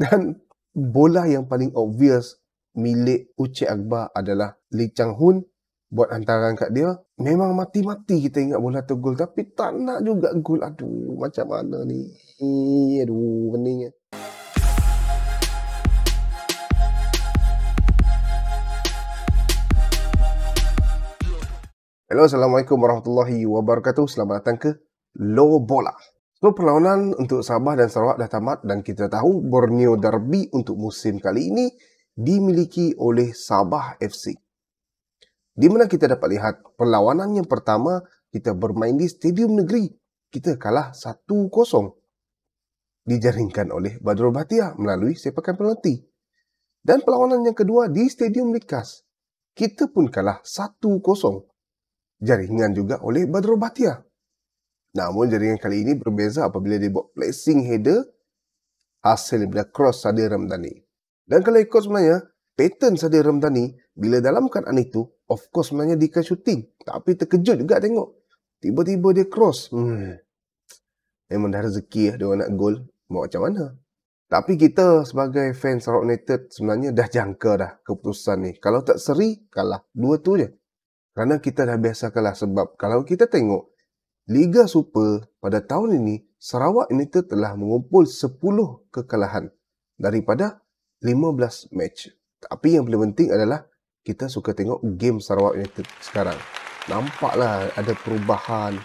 Dan bola yang paling obvious milik Uce Akbar adalah Lee Chang Hun buat hantaran kat dia. Memang mati-mati kita ingat bola tu gol tapi tak nak juga gol. Aduh, macam mana ni? Aduh, peningnya. Eh. Hello, Assalamualaikum warahmatullahi wabarakatuh. Selamat datang ke Low Bola. So perlawanan untuk Sabah dan Sarawak dah tamat dan kita tahu Borneo Derby untuk musim kali ini dimiliki oleh Sabah FC. Di mana kita dapat lihat perlawanan yang pertama kita bermain di Stadium Negeri, kita kalah 1-0. Dijaringkan oleh Badrul Bhatia melalui sepakan penalti. Dan perlawanan yang kedua di Stadium Likas, kita pun kalah 1-0. Jaringan juga oleh Badrul Bhatia. Namun jaringan kali ini berbeza apabila dia buat placing header hasil daripada cross Sadir Ramdhani. Dan kalau ikut sebenarnya, pattern Sadir Ramdhani bila dalamkan an itu, of course sebenarnya dia akan shooting. Tapi terkejut juga tengok. Tiba-tiba dia cross. Hmm. Memang dah rezeki lah dia nak gol, Mau macam mana? Tapi kita sebagai fans Sarawak United sebenarnya dah jangka dah keputusan ni. Kalau tak seri, kalah. Dua tu je. Kerana kita dah biasa kalah sebab kalau kita tengok Liga Super pada tahun ini Sarawak United telah mengumpul 10 kekalahan daripada 15 match. Tapi yang paling penting adalah kita suka tengok game Sarawak United sekarang. Nampaklah ada perubahan.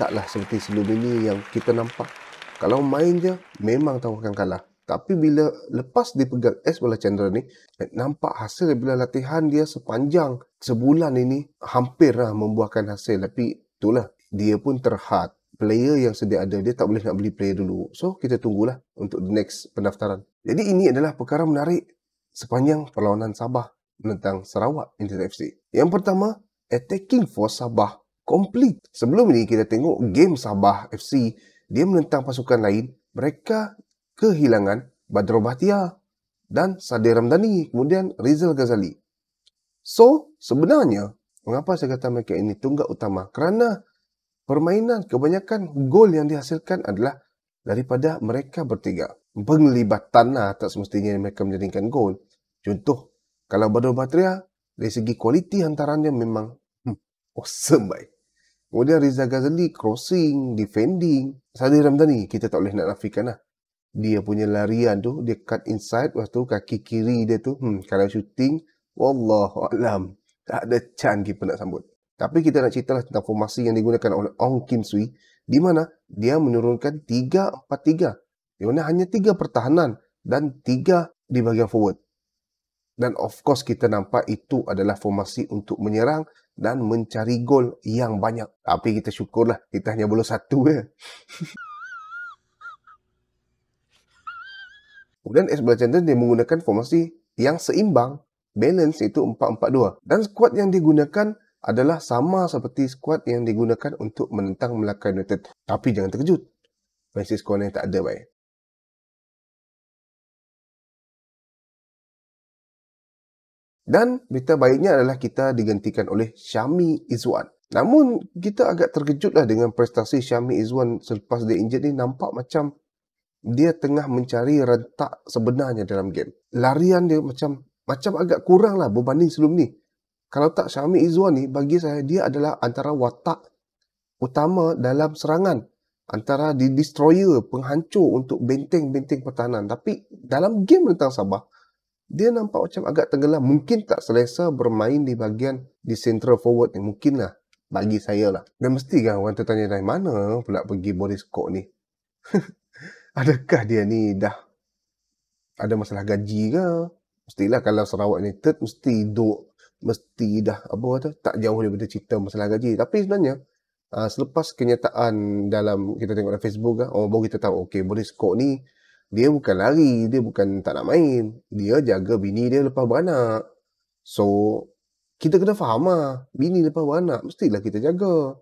Taklah seperti sebelum ini yang kita nampak. Kalau main je memang tahu akan kalah. Tapi bila lepas dipegang S Bala Chandra ni, eh, nampak hasil bila latihan dia sepanjang sebulan ini hampirlah membuahkan hasil. Tapi itulah dia pun terhad player yang sedia ada dia tak boleh nak beli player dulu so kita tunggulah untuk the next pendaftaran jadi ini adalah perkara menarik sepanjang perlawanan Sabah tentang Sarawak Inter FC yang pertama attacking for Sabah complete sebelum ini kita tengok game Sabah FC dia menentang pasukan lain mereka kehilangan Badrul Bahtia dan Sadir Ramdhani kemudian Rizal Ghazali so sebenarnya mengapa saya kata mereka ini tunggak utama kerana permainan kebanyakan gol yang dihasilkan adalah daripada mereka bertiga. Penglibatan lah tak semestinya mereka menjadikan gol. Contoh, kalau Badul Batria, dari segi kualiti hantarannya memang hmm, awesome baik. Kemudian Riza Ghazali crossing, defending. Sadi Ramdhani, kita tak boleh nak nafikan lah. Dia punya larian tu, dia cut inside, lepas tu kaki kiri dia tu. Hmm, kalau syuting, Wallahualam, tak ada chance kita nak sambut. Tapi kita nak ceritalah tentang formasi yang digunakan oleh Ong Kim Sui di mana dia menurunkan 3-4-3. Di mana hanya 3 pertahanan dan 3 di bahagian forward. Dan of course kita nampak itu adalah formasi untuk menyerang dan mencari gol yang banyak. Tapi kita syukurlah kita hanya boleh satu ya. Kemudian S. Belacandran dia menggunakan formasi yang seimbang. Balance itu 4-4-2. Dan squad yang digunakan adalah sama seperti skuad yang digunakan untuk menentang Melaka United. Tapi jangan terkejut. Francisco ni tak ada baik. Dan berita baiknya adalah kita digantikan oleh Syami Izzuan. Namun, kita agak terkejutlah dengan prestasi Syami Izzuan selepas dia injured ni. Nampak macam dia tengah mencari rentak sebenarnya dalam game. Larian dia macam macam agak kurang lah berbanding sebelum ni. Kalau tak Syami Izzuan ni bagi saya dia adalah antara watak utama dalam serangan antara di destroyer penghancur untuk benteng-benteng pertahanan tapi dalam game tentang Sabah dia nampak macam agak tenggelam mungkin tak selesa bermain di bahagian di central forward ni mungkinlah bagi saya lah dan mesti kan orang tertanya dari mana pula pergi Boris Kok ni adakah dia ni dah ada masalah gaji ke mestilah kalau Sarawak United mesti duk mesti dah apa tu tak jauh daripada cerita masalah gaji tapi sebenarnya uh, selepas kenyataan dalam kita tengok dalam Facebook ah oh baru kita tahu okey Boris skok ni dia bukan lari dia bukan tak nak main dia jaga bini dia lepas beranak so kita kena faham lah bini lepas beranak mestilah kita jaga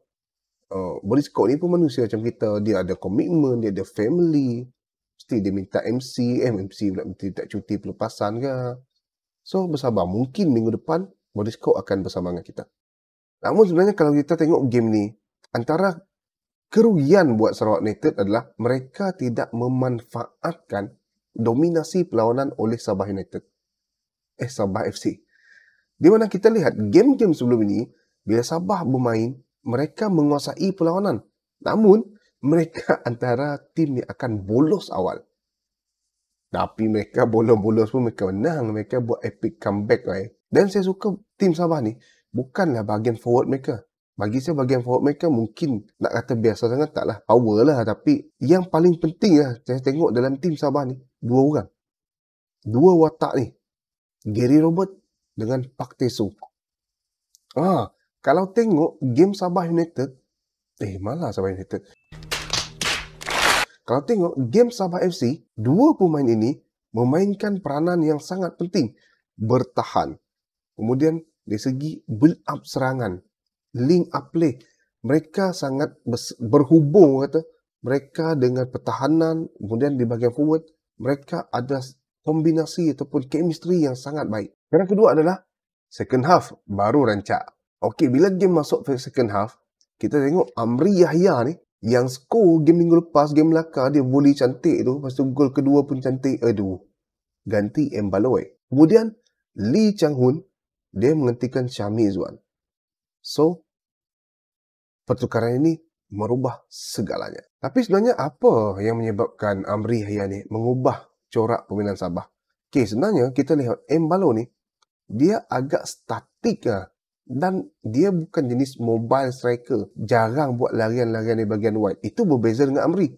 uh, boleh skok ni pun manusia macam kita dia ada komitmen dia ada family mesti dia minta MC eh, MC pula mesti tak cuti pelepasan ke So bersabar mungkin minggu depan Boris Kok akan bersama dengan kita. Namun sebenarnya kalau kita tengok game ni, antara kerugian buat Sarawak United adalah mereka tidak memanfaatkan dominasi perlawanan oleh Sabah United. Eh, Sabah FC. Di mana kita lihat game-game sebelum ini, bila Sabah bermain, mereka menguasai perlawanan. Namun, mereka antara tim yang akan bolos awal. Tapi mereka bolos-bolos pun mereka menang. Mereka buat epic comeback. Right? Eh. Dan saya suka tim Sabah ni bukanlah bahagian forward mereka. Bagi saya bahagian forward mereka mungkin nak kata biasa sangat taklah power lah tapi yang paling penting lah saya tengok dalam tim Sabah ni dua orang. Dua watak ni. Gary Robert dengan Pak Tesu. Ah, ha, kalau tengok game Sabah United eh malah Sabah United. Kalau tengok game Sabah FC, dua pemain ini memainkan peranan yang sangat penting bertahan. Kemudian dari segi build up serangan, link up play, mereka sangat berhubung kata mereka dengan pertahanan, kemudian di bahagian forward, mereka ada kombinasi ataupun chemistry yang sangat baik. Yang kedua adalah second half baru rancak. Okey, bila game masuk second half, kita tengok Amri Yahya ni yang skor game minggu lepas, game Melaka, dia boleh cantik tu. Lepas tu gol kedua pun cantik. Aduh, ganti Mbaloi. Kemudian Lee Chang Hun dia menghentikan Syami Izwan. So, pertukaran ini merubah segalanya. Tapi sebenarnya apa yang menyebabkan Amri Hayani mengubah corak pemilihan Sabah? Okay, sebenarnya kita lihat Embalo ni, dia agak statik lah. Dan dia bukan jenis mobile striker. Jarang buat larian-larian di bahagian wide. Itu berbeza dengan Amri.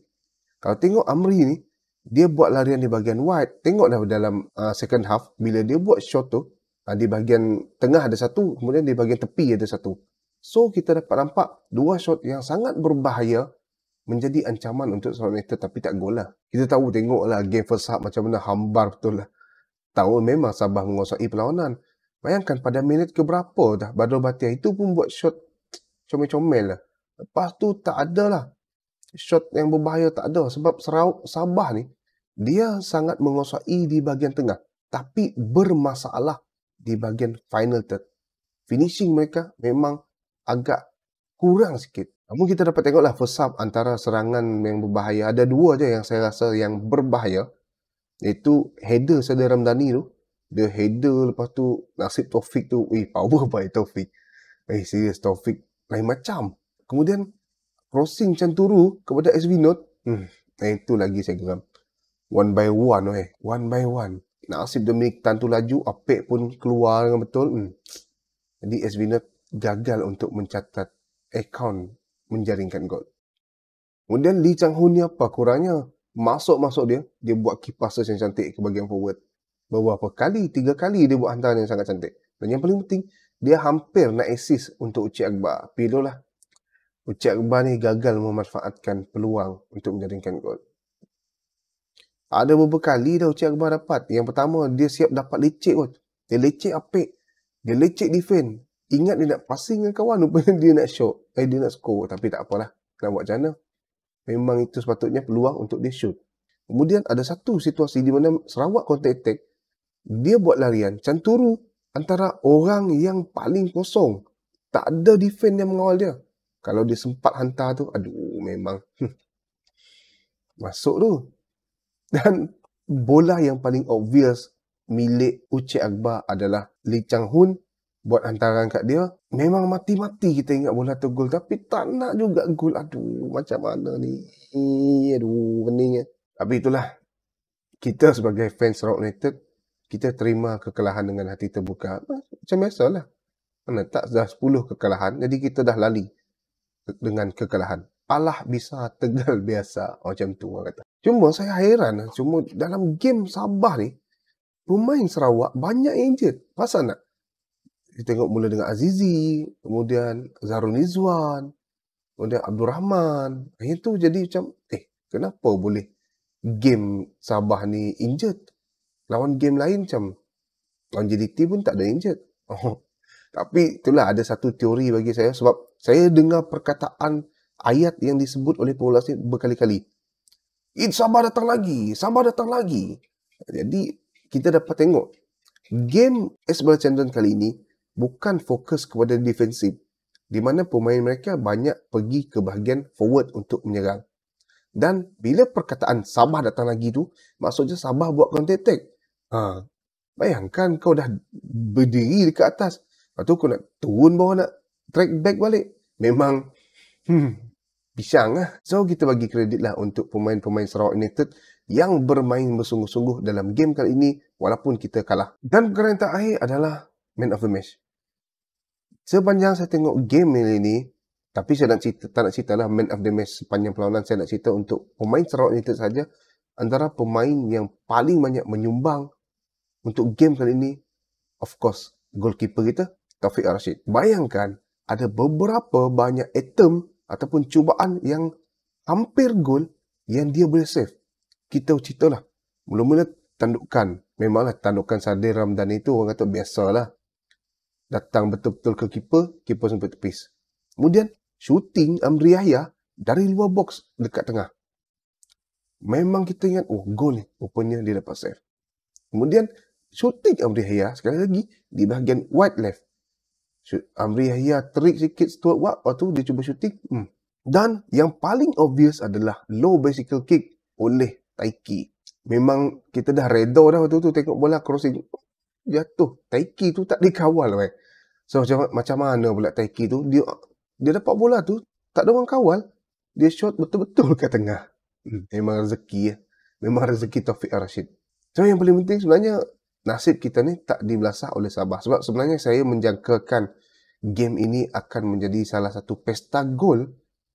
Kalau tengok Amri ni, dia buat larian di bahagian wide. Tengoklah dalam uh, second half, bila dia buat shot tu, Ha, di bahagian tengah ada satu, kemudian di bahagian tepi ada satu. So, kita dapat nampak dua shot yang sangat berbahaya menjadi ancaman untuk seorang meter tapi tak gol lah. Kita tahu tengoklah game first half macam mana hambar betul lah. Tahu memang Sabah menguasai perlawanan. Bayangkan pada minit keberapa dah Badrul Batia itu pun buat shot comel-comel lah. Lepas tu tak ada lah. Shot yang berbahaya tak ada. Sebab Sarawak Sabah ni, dia sangat menguasai di bahagian tengah. Tapi bermasalah di bahagian final third. Finishing mereka memang agak kurang sikit. Namun kita dapat tengoklah first half antara serangan yang berbahaya. Ada dua je yang saya rasa yang berbahaya. Iaitu header Sadir Ramdhani tu. Dia header lepas tu nasib Taufik tu. Eh power by Taufik. Eh serius Taufik. Lain macam. Kemudian crossing canturu kepada SV Note. Hmm, itu lagi saya geram. One by one. Eh. One by one nasib Dominic Tan tu laju, Apek pun keluar dengan betul. Hmm. Jadi Esvina gagal untuk mencatat akaun menjaringkan gol. Kemudian Lee Chang Hoon ni apa kurangnya? Masuk-masuk dia, dia buat kipas yang cantik ke bagian forward. Beberapa kali, tiga kali dia buat hantaran yang sangat cantik. Dan yang paling penting, dia hampir nak assist untuk Uci Akbar. Pilih lah. Uci Akbar ni gagal memanfaatkan peluang untuk menjaringkan gol. Ada beberapa kali dah Ucik Akbar dapat. Yang pertama, dia siap dapat lecek pun. Dia lecek apik. Dia lecek defend. Ingat dia nak passing dengan kawan. Rupanya dia nak shoot. Eh, dia nak score. Tapi tak apalah. Nak buat macam Memang itu sepatutnya peluang untuk dia shoot. Kemudian ada satu situasi di mana Sarawak counter attack. Dia buat larian. Canturu antara orang yang paling kosong. Tak ada defend yang mengawal dia. Kalau dia sempat hantar tu. Aduh, memang. Masuk tu. Dan bola yang paling obvious milik Uce Akbar adalah Lee Chang Hun buat hantaran kat dia. Memang mati-mati kita ingat bola tu gol. Tapi tak nak juga gol. Aduh, macam mana ni? Aduh, peningnya. Tapi itulah. Kita sebagai fans Rock United, kita terima kekalahan dengan hati terbuka. Macam biasalah. Mana tak dah 10 kekalahan. Jadi kita dah lali dengan kekalahan. Allah bisa tegal biasa. Macam tu orang kata. Cuma saya hairan lah, Cuma dalam game Sabah ni Pemain Sarawak banyak injured Pasal nak Kita tengok mula dengan Azizi Kemudian Zarul Nizwan Kemudian Abdul Rahman Itu jadi macam Eh kenapa boleh Game Sabah ni injured Lawan game lain macam Lawan JDT pun tak ada injured oh. Tapi itulah ada satu teori bagi saya Sebab saya dengar perkataan Ayat yang disebut oleh pengulas ni berkali-kali It Sabah datang lagi. Sabah datang lagi. Jadi, kita dapat tengok. Game Esbel Chandran kali ini bukan fokus kepada defensif. Di mana pemain mereka banyak pergi ke bahagian forward untuk menyerang. Dan bila perkataan Sabah datang lagi tu, maksudnya Sabah buat counter attack. Ha, bayangkan kau dah berdiri dekat atas. Lepas tu kau nak turun bawah nak track back balik. Memang hmm, pisang lah. So, kita bagi kredit lah untuk pemain-pemain Sarawak United yang bermain bersungguh-sungguh dalam game kali ini walaupun kita kalah. Dan perkara yang terakhir adalah man of the match. Sepanjang saya tengok game ini, ini tapi saya nak cerita, tak nak cerita lah man of the match sepanjang perlawanan. Saya nak cerita untuk pemain Sarawak United saja antara pemain yang paling banyak menyumbang untuk game kali ini, of course, goalkeeper kita, Taufik Rashid. Bayangkan, ada beberapa banyak item ataupun cubaan yang hampir gol yang dia boleh save. Kita ceritalah. Mula-mula tandukan. Memanglah tandukan Sadir Ramdan itu orang kata biasalah. Datang betul-betul ke keeper, keeper sempat tepis. Kemudian, shooting Amri Yahya dari luar box dekat tengah. Memang kita ingat, oh gol ni. Rupanya dia dapat save. Kemudian, shooting Amri Yahya sekali lagi di bahagian wide left. Shoot. Amri Yahya trick sikit Stuart Wap. Lepas tu dia cuba shooting. Hmm. Dan yang paling obvious adalah low bicycle kick oleh Taiki. Memang kita dah redor dah waktu tu tengok bola crossing. Jatuh. Taiki tu tak dikawal. Man. So macam, macam mana pula Taiki tu? Dia dia dapat bola tu. Tak ada orang kawal. Dia shot betul-betul kat tengah. Hmm. Memang rezeki. Eh. Memang rezeki Taufik Rashid. So yang paling penting sebenarnya nasib kita ni tak dibelasah oleh Sabah. Sebab sebenarnya saya menjangkakan game ini akan menjadi salah satu pesta gol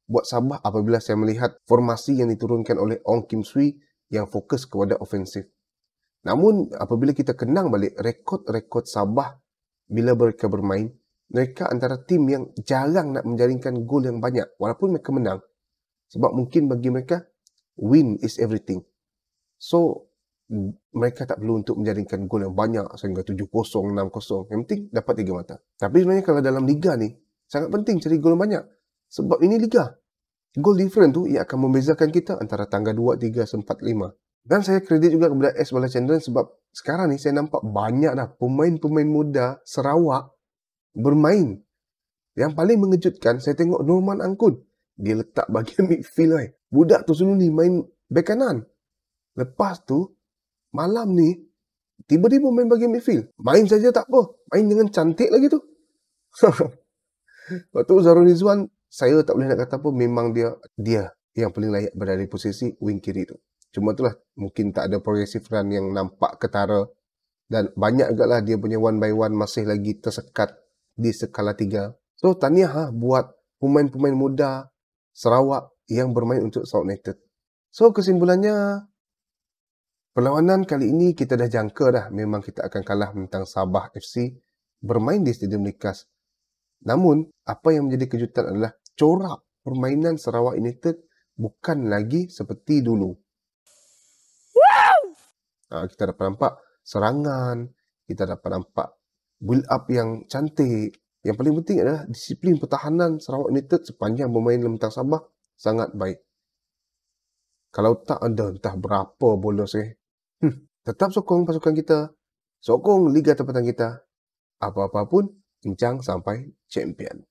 buat Sabah apabila saya melihat formasi yang diturunkan oleh Ong Kim Sui yang fokus kepada ofensif. Namun apabila kita kenang balik rekod-rekod Sabah bila mereka bermain, mereka antara tim yang jarang nak menjaringkan gol yang banyak walaupun mereka menang. Sebab mungkin bagi mereka, win is everything. So, mereka tak perlu untuk menjaringkan gol yang banyak sehingga 7-0, 6-0. Yang penting dapat tiga mata. Tapi sebenarnya kalau dalam liga ni, sangat penting cari gol yang banyak. Sebab ini liga. Gol different tu ia akan membezakan kita antara tangga 2, 3, 4, 5. Dan saya kredit juga kepada S Bala Chandran sebab sekarang ni saya nampak banyak dah pemain-pemain muda Sarawak bermain. Yang paling mengejutkan saya tengok Norman Angkun. Dia letak bagian midfield. Eh. Budak tu selalu ni main back kanan. Lepas tu malam ni tiba-tiba main bagi midfield. Main saja tak apa. Main dengan cantik lagi tu. Waktu Zaro Rizwan, saya tak boleh nak kata apa. Memang dia dia yang paling layak berada di posisi wing kiri tu. Cuma itulah mungkin tak ada progressive run yang nampak ketara. Dan banyak agaklah dia punya one by one masih lagi tersekat di skala tiga. So, tahniah ha, buat pemain-pemain muda Sarawak yang bermain untuk South United. So, kesimpulannya, Perlawanan kali ini kita dah jangka dah memang kita akan kalah tentang Sabah FC bermain di Stadium Likas. Namun, apa yang menjadi kejutan adalah corak permainan Sarawak United bukan lagi seperti dulu. Wow! Ha, kita dapat nampak serangan, kita dapat nampak build up yang cantik. Yang paling penting adalah disiplin pertahanan Sarawak United sepanjang bermain lembang Sabah sangat baik. Kalau tak ada entah berapa bola saya, eh. Tetap sokong pasukan kita. Sokong liga tempatan kita. Apa-apa pun, bincang sampai champion.